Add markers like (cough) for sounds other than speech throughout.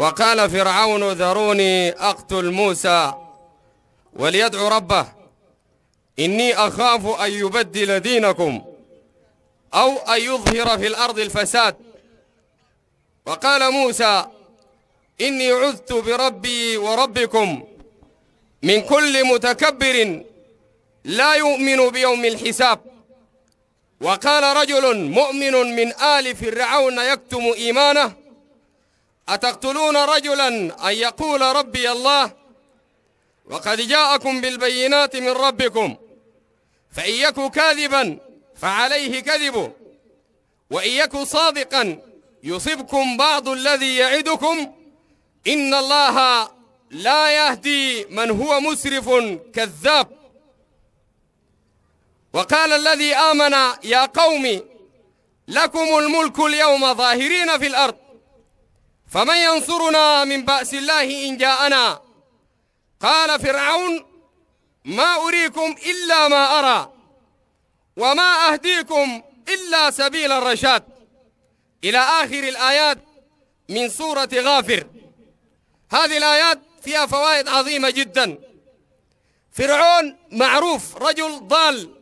وقال فرعون ذروني أقتل موسى وليدعو ربه إني أخاف أن يبدل دينكم أو أن يظهر في الأرض الفساد وقال موسى إني عذت بربي وربكم من كل متكبر لا يؤمن بيوم الحساب وقال رجل مؤمن من آل فرعون يكتم إيمانه أتقتلون رجلا أن يقول ربي الله وقد جاءكم بالبينات من ربكم فإن يك كاذبا فعليه كذبه وإن يك صادقا يصبكم بعض الذي يعدكم إن الله لا يهدي من هو مسرف كذاب وقال الذي آمن يا قوم لكم الملك اليوم ظاهرين في الأرض فمن ينصرنا من بأس الله إن جاءنا قال فرعون ما أريكم إلا ما أرى وما أهديكم إلا سبيل الرشاد إلى آخر الآيات من سورة غافر هذه الآيات فيها فوائد عظيمة جدا فرعون معروف رجل ضال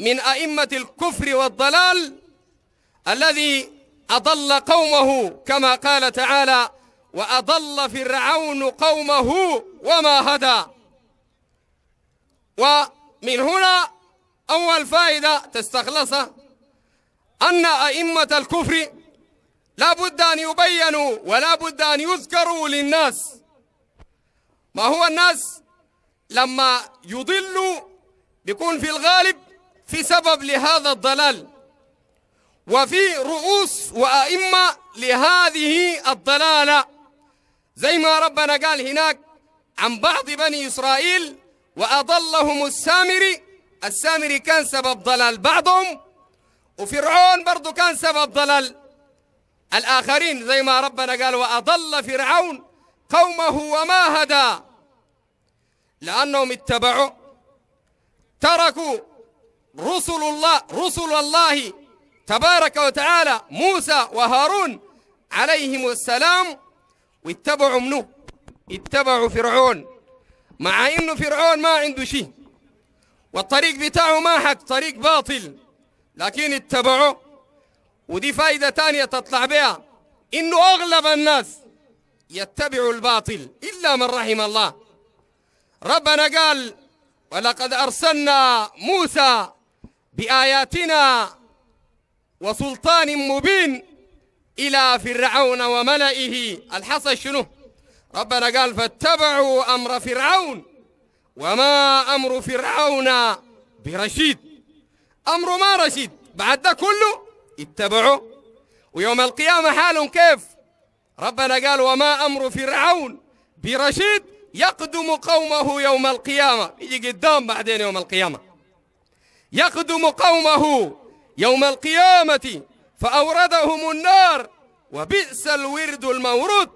من أئمة الكفر والضلال الذي أضل قومه كما قال تعالى وأضل فرعون قومه وما هدى ومن هنا أول فائدة تستخلصها أن أئمة الكفر لا بد أن يبينوا ولا بد أن يذكروا للناس ما هو الناس لما يضلوا بيكون في الغالب في سبب لهذا الضلال وفي رؤوس وأئمة لهذه الضلالة زي ما ربنا قال هناك عن بعض بني إسرائيل وأضلهم السامري السامري كان سبب ضلال بعضهم وفرعون برضه كان سبب ضلال الآخرين زي ما ربنا قال وأضل فرعون قومه وما هدى لأنهم اتبعوا تركوا رسل الله رسل الله تبارك وتعالى موسى وهارون عليهم السلام واتبعوا منه اتبعوا فرعون مع انه فرعون ما عنده شيء والطريق بتاعه ما حق طريق باطل لكن اتبعوه ودي فايدة تانية تطلع بها انه اغلب الناس يتبعوا الباطل الا من رحم الله ربنا قال ولقد ارسلنا موسى باياتنا وسلطان مبين إلى فرعون وملئه الحصل شنو ربنا قال فاتبعوا أمر فرعون وما أمر فرعون برشيد أمر ما رشيد بعد ده كله اتبعوا ويوم القيامة حالهم كيف ربنا قال وما أمر فرعون برشيد يقدم قومه يوم القيامة يجي قدام بعدين يوم القيامة يقدم قومه يوم القيامة فأوردهم النار وبئس الورد المورود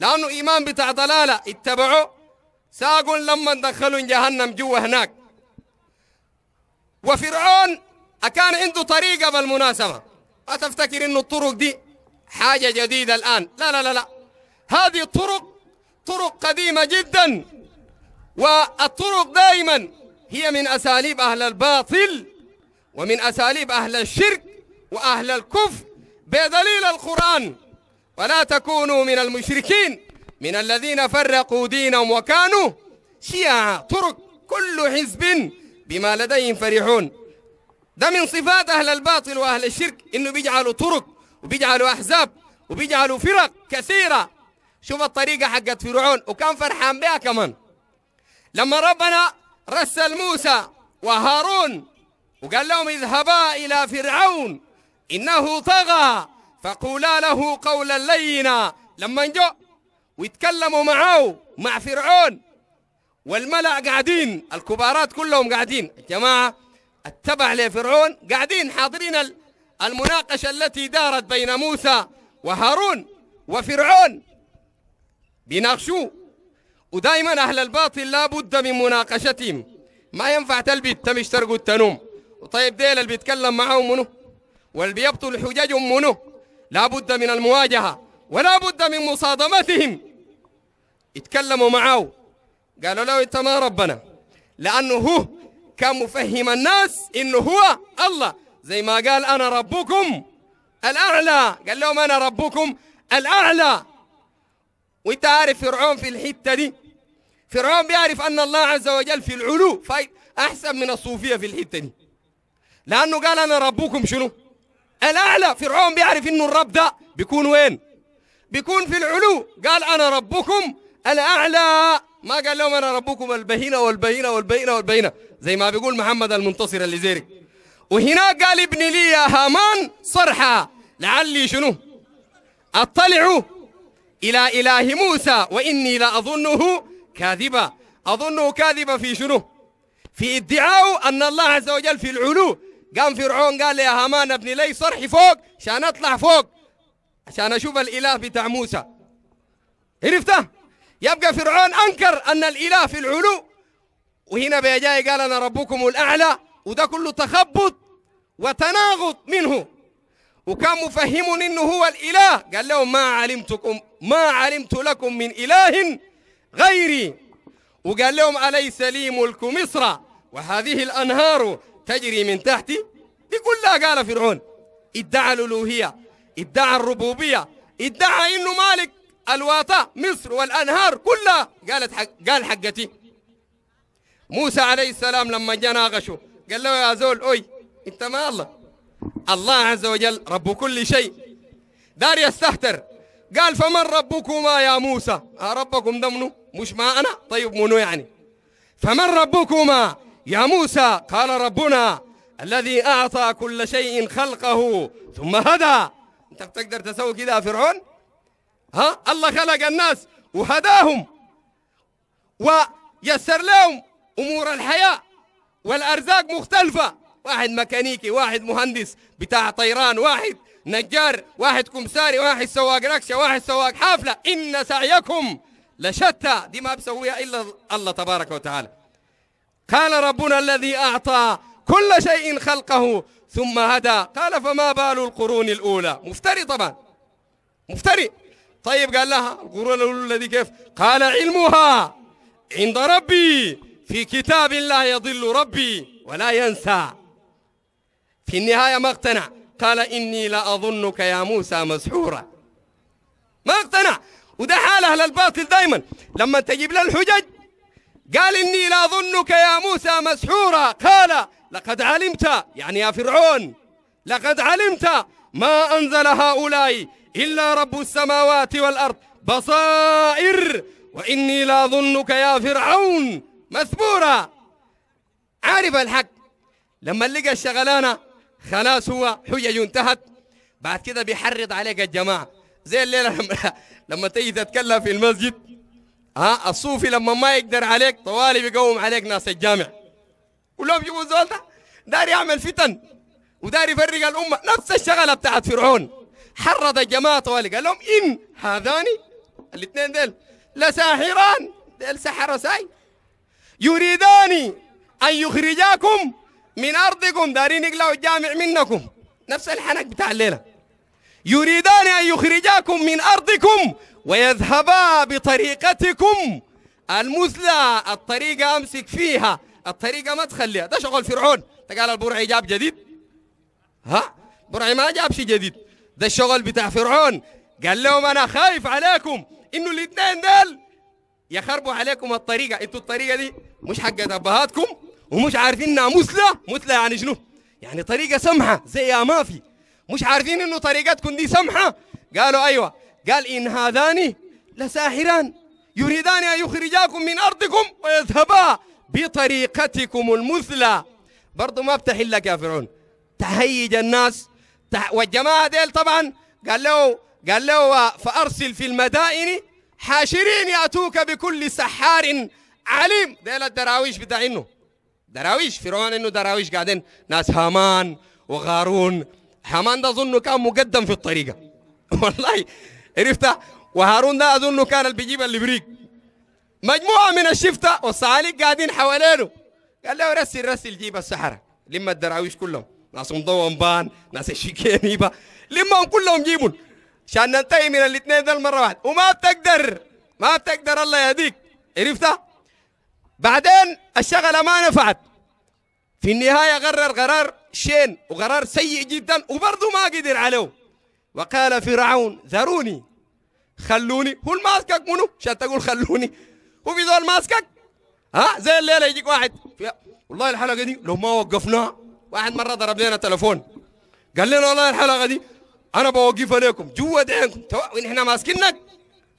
لأنه إيمان بتاع ضلالة اتبعوا ساقون لما دخلوا جهنم جوا هناك وفرعون أكان عنده طريقة بالمناسبة أتفتكر إنه الطرق دي حاجة جديدة الآن لا لا لا لا هذه الطرق طرق قديمة جدا والطرق دائما هي من أساليب أهل الباطل ومن أساليب أهل الشرك وأهل الكفر بدليل القرآن ولا تكونوا من المشركين من الذين فرقوا دينهم وكانوا شيعا طرق كل حزب بما لديهم فرحون ده من صفات أهل الباطل وأهل الشرك إنه بيجعلوا طرق وبيجعلوا أحزاب وبيجعلوا فرق كثيرة شوف الطريقة حقت فرعون وكان فرحان بها كمان لما ربنا رسل موسى وهارون وقال لهم اذهبا إلى فرعون إنه طغى فقولا له قولا لينا لما جو ويتكلموا معه مع فرعون والملأ قاعدين الكبارات كلهم قاعدين الجماعة التبع لفرعون قاعدين حاضرين المناقشة التي دارت بين موسى وهارون وفرعون بيناقشوا ودائما أهل الباطل لا بد من مناقشتهم ما ينفع تلبي تمشترق التنوم طيب ديل اللي بيتكلم معاهم منو واللي بيبطل حججهم منو لا بد من المواجهة ولا بد من مصادمتهم اتكلموا معه قالوا له انت ما ربنا لأنه هو كان مفهم الناس انه هو الله زي ما قال انا ربكم الاعلى قال لهم انا ربكم الاعلى وانت عارف فرعون في الحتة دي فرعون بيعرف ان الله عز وجل في العلو احسن من الصوفية في الحتة دي لأنه قال أنا ربكم شنو الأعلى فرعون بيعرف إنه الرب ده بيكون وين بيكون في العلو قال أنا ربكم الأعلى ما قال لهم أنا ربكم البهينة والبهينة والبهينة والبهينة زي ما بيقول محمد المنتصر اللي زيري وهناك قال ابن لي يا هامان صرحا لعلي شنو أطلع إلى إله موسى وإني لأظنه كاذبا أظنه كاذبا في شنو في ادعاء أن الله عز وجل في العلو قام فرعون قال يا هامان ابني لي صرحي فوق عشان اطلع فوق عشان اشوف الاله بتاع موسى عرفته يبقى فرعون انكر ان الاله في العلو وهنا بيجاي قال انا ربكم الاعلى وده كله تخبط وتناغض منه وكان مفهم انه هو الاله قال لهم ما علمتكم ما علمت لكم من اله غيري وقال لهم اليس لي ملك مصر وهذه الانهار تجري من تحتي دي كلها قال فرعون ادعى الألوهية ادعى الربوبية ادعى إنه مالك الواطة مصر والأنهار كلها قالت حق قال حقتي موسى عليه السلام لما جاء ناقشه قال له يا زول أوي أنت ما الله الله عز وجل رب كل شيء دار يستهتر قال فمن ربكما يا موسى آه، ربكم ده منو مش ما أنا طيب منو يعني فمن ربكما يا موسى قال ربنا الذي أعطى كل شيء خلقه ثم هدى أنت بتقدر تسوي كذا يا فرعون ها الله خلق الناس وهداهم ويسر لهم أمور الحياة والأرزاق مختلفة واحد ميكانيكي واحد مهندس بتاع طيران واحد نجار واحد كمساري واحد سواق ركشة واحد سواق حافلة إن سعيكم لشتى دي ما بسويها إلا الله تبارك وتعالى قال ربنا الذي أعطى كل شيء خلقه ثم هدى قال فما بال القرون الأولى مفتري طبعا مفتري طيب قال لها القرون الأولى الذي كيف قال علمها عند ربي في كتاب لا يضل ربي ولا ينسى في النهاية ما اقتنع قال إني لأظنك يا موسى مسحورا ما اقتنع وده حال أهل الباطل دائما لما تجيب له الحجج قال إني لا ظنك يا موسى مسحورا قال لقد علمت يعني يا فرعون لقد علمت ما أنزل هؤلاء إلا رب السماوات والأرض بصائر وإني لا ظنك يا فرعون مثبورا عارف الحق لما لقى الشغلانة خلاص هو حجج انتهت بعد كده بيحرض عليك الجماعة زي الليلة لما, لما تيجي تتكلم في المسجد ها الصوفي لما ما يقدر عليك طوالي بيقوم عليك ناس الجامع ولو بيجيبوا زول ده داير يعمل فتن ودار يفرق الامه نفس الشغله بتاعت فرعون حرض الجماعه طوالي قال لهم ان هذان الاثنين ديل لساحران ديل سحر ساي يريدان ان يخرجاكم من ارضكم دارين يقلعوا الجامع منكم نفس الحنك بتاع الليله يريدان ان يخرجاكم من ارضكم ويذهبا بطريقتكم المثلى الطريقة أمسك فيها الطريقة ما تخليها ده شغل فرعون تقال البرعي جاب جديد ها برعي ما جاب شيء جديد ده الشغل بتاع فرعون قال لهم أنا خايف عليكم إنه الاثنين دول يخربوا عليكم الطريقة انتوا الطريقة دي مش حقت أبهاتكم ومش عارفين إنها مثلى مثلى يعني شنو يعني طريقة سمحة زي ما في مش عارفين إنه طريقتكم دي سمحة قالوا أيوة قال إن هذان لساحران يريدان أن يخرجاكم من أرضكم ويذهبا بطريقتكم المثلى برضو ما بتحل لك يا فرعون تهيج الناس تح... والجماعة ديل طبعا قال له قال له فأرسل في المدائن حاشرين يأتوك بكل سحار عليم ديل الدراويش بتاعينه دراويش فرعون انه دراويش قاعدين ناس هامان وغارون هامان ده اظنه كان مقدم في الطريقة (laughs) والله عرفتها وهارون ده اظنه كان اللي بيجيب الابريق مجموعه من الشفته والصعاليق قاعدين حوالينه قال له رسل رسل جيب السحره لما الدراويش كلهم ناس مضوم بان ناس الشيكين يبا كلهم جيبهم عشان ننتهي من الاثنين ده المره واحده وما بتقدر ما بتقدر الله يهديك عرفتها بعدين الشغله ما نفعت في النهايه قرر قرار شين وقرار سيء جدا وبرضه ما قدر عليه وقال فرعون ذروني خلوني هو الماسكك منو عشان تقول خلوني هو في ذول ماسكك ها زي الليله يجيك واحد والله الحلقه دي لو ما وقفناها واحد مره ضرب لنا تليفون قال لنا والله الحلقه دي انا بوقفها لكم جوا دينكم احنا ماسكينك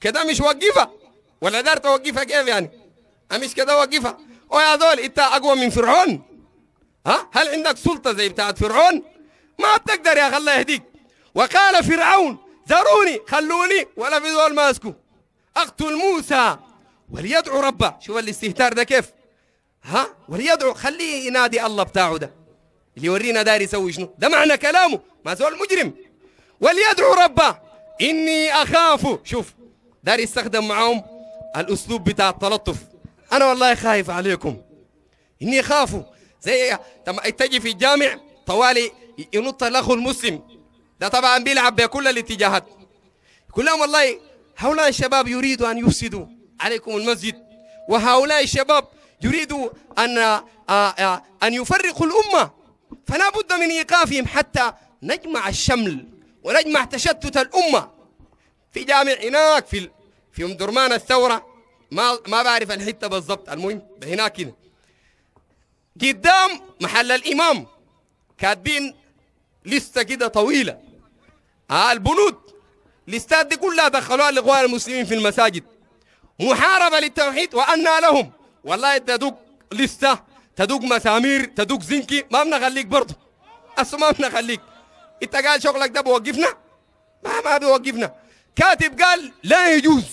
كده مش وقفها ولا دار توقفها كيف يعني مش كده وقفها او يا ذول انت اقوى من فرعون ها هل عندك سلطه زي بتاعت فرعون ما بتقدر يا الله يهديك وقال فرعون ذروني خلوني ولا في دول ماسكه اقتل موسى وليدعو ربه شوف الاستهتار ده كيف ها وليدعو خليه ينادي الله بتاعه ده اللي يورينا داري يسوي شنو ده معنى كلامه ما زول مجرم وليدعو ربه اني اخاف شوف داري يستخدم معاهم الاسلوب بتاع التلطف انا والله خايف عليكم اني خافوا زي تجي في الجامع طوالي ينط الاخ المسلم ده طبعا بيلعب بكل الاتجاهات كلهم لهم والله هؤلاء الشباب يريدوا أن يفسدوا عليكم المسجد وهؤلاء الشباب يريدوا أن آه، آه، آه، أن يفرقوا الأمة فلا بد من إيقافهم حتى نجمع الشمل ونجمع تشتت الأمة في جامع هناك في في أم درمان الثورة ما ما بعرف الحتة بالضبط المهم هناك كده قدام محل الإمام كاتبين لسه كده طويلة آه البنود الاستاد دي كلها دخلوها لإخوان المسلمين في المساجد محاربة للتوحيد وأنا لهم والله تدوق لسه تدوق مسامير تدوق زنكي ما بنخليك برضه أصل ما بنخليك أنت قال شغلك ده بيوقفنا ما ما بيوقفنا كاتب قال لا يجوز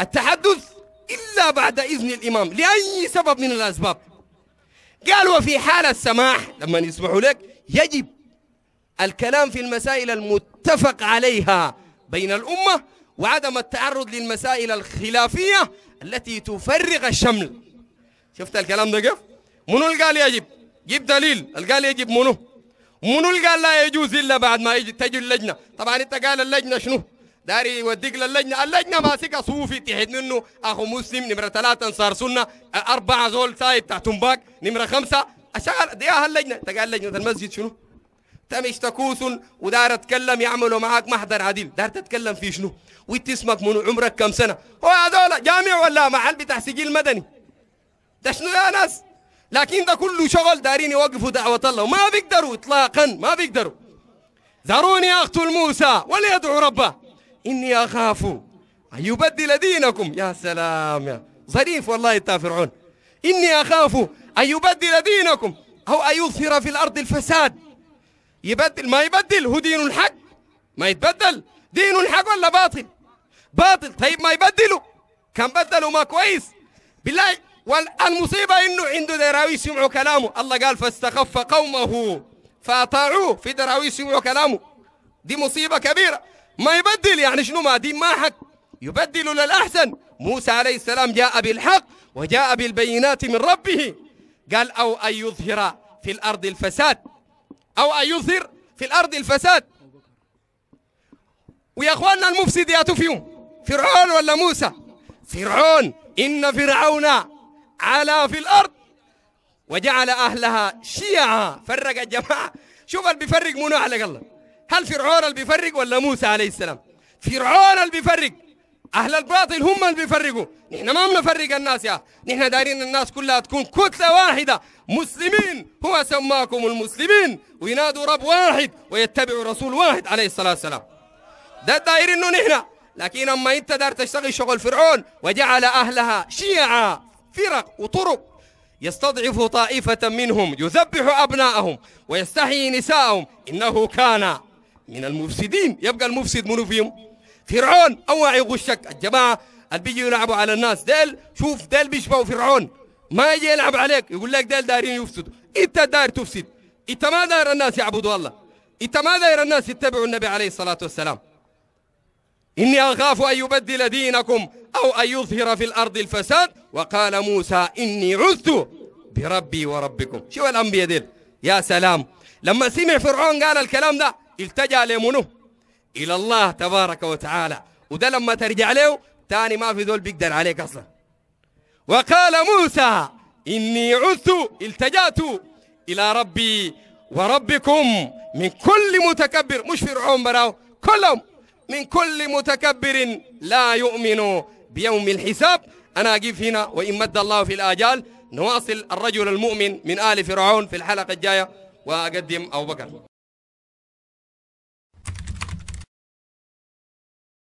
التحدث إلا بعد إذن الإمام لأي سبب من الأسباب قال وفي حال السماح لما يسمحوا لك يجب الكلام في المسائل المتفق عليها بين الأمة وعدم التعرض للمسائل الخلافية التي تفرغ الشمل شفت الكلام ده كيف؟ منو اللي قال يجب؟ جيب دليل، اللي قال يجب منو؟ منو اللي قال لا يجوز إلا بعد ما يجي تجي اللجنة؟ طبعا أنت قال اللجنة شنو؟ داري يوديك للجنة، اللجنة ماسكة صوفي تحت منه أخو مسلم نمرة ثلاثة أنصار سنة، أربعة زول سايب تحت باك نمرة خمسة، أشغل دي أهل اللجنة، أنت قال لجنة المسجد شنو؟ تمش تكوثن ودار اتكلم يعملوا معاك محضر عديل دار تتكلم في شنو وانت اسمك منو عمرك كم سنه هو هذول جامع ولا محل بتاع سجل مدني ده شنو يا ناس لكن ده كله شغل دارين يوقفوا دعوة الله وما بيقدروا اطلاقا ما بيقدروا ذروني اقتل موسى وليدعو ربه اني اخاف ان يبدل دينكم يا سلام يا ظريف والله يا فرعون اني اخاف ان يبدل دينكم او ان يظهر في الارض الفساد يبدل ما يبدل هو دين الحق ما يتبدل دين الحق ولا باطل باطل طيب ما يبدلوا كان بدلوا ما كويس بالله والمصيبة إنه عنده دراويش سمعوا كلامه الله قال فاستخف قومه فأطاعوه في دراويش سمعوا كلامه دي مصيبة كبيرة ما يبدل يعني شنو ما دين ما حق يبدل للأحسن موسى عليه السلام جاء بالحق وجاء بالبينات من ربه قال أو أن يظهر في الأرض الفساد أو أن يظهر في الأرض الفساد ويا أخواننا المفسد يا تفيهم فرعون ولا موسى فرعون إن فرعون علا في الأرض وجعل أهلها شيعا فرق الجماعة شوف اللي بيفرق منو على الله هل فرعون اللي بيفرق ولا موسى عليه السلام فرعون اللي بيفرق اهل الباطل هم اللي بيفرقوا نحن ما بنفرق الناس يا نحن دايرين الناس كلها تكون كتله واحده مسلمين هو سماكم المسلمين وينادوا رب واحد ويتبعوا رسول واحد عليه الصلاه والسلام ده دايرينه نحن لكن اما انت دار تشتغل شغل فرعون وجعل اهلها شيعا فرق وطرق يستضعف طائفة منهم يذبح أبناءهم ويستحيي نساءهم إنه كان من المفسدين يبقى المفسد منو فيهم فرعون اوعى يغشك الجماعه اللي بيجوا يلعبوا على الناس ديل شوف ديل بيشبهوا فرعون ما يجي يلعب عليك يقول لك ديل دايرين يفسدوا انت داير تفسد انت ما داير الناس يعبدوا الله انت ما داير الناس يتبعوا النبي عليه الصلاه والسلام إني أخاف أن يبدل دينكم أو أن يظهر في الأرض الفساد وقال موسى إني عذت بربي وربكم شو الأنبياء ديل يا سلام لما سمع فرعون قال الكلام ده التجأ لمنه إلى الله تبارك وتعالى وده لما ترجع له تاني ما في ذول بيقدر عليك أصلا وقال موسى إني عثت التجأت إلى ربي وربكم من كل متكبر مش فرعون براو كلهم من كل متكبر لا يؤمن بيوم الحساب أنا أجيب هنا وإن مد الله في الآجال نواصل الرجل المؤمن من آل فرعون في الحلقة الجاية وأقدم أبو بكر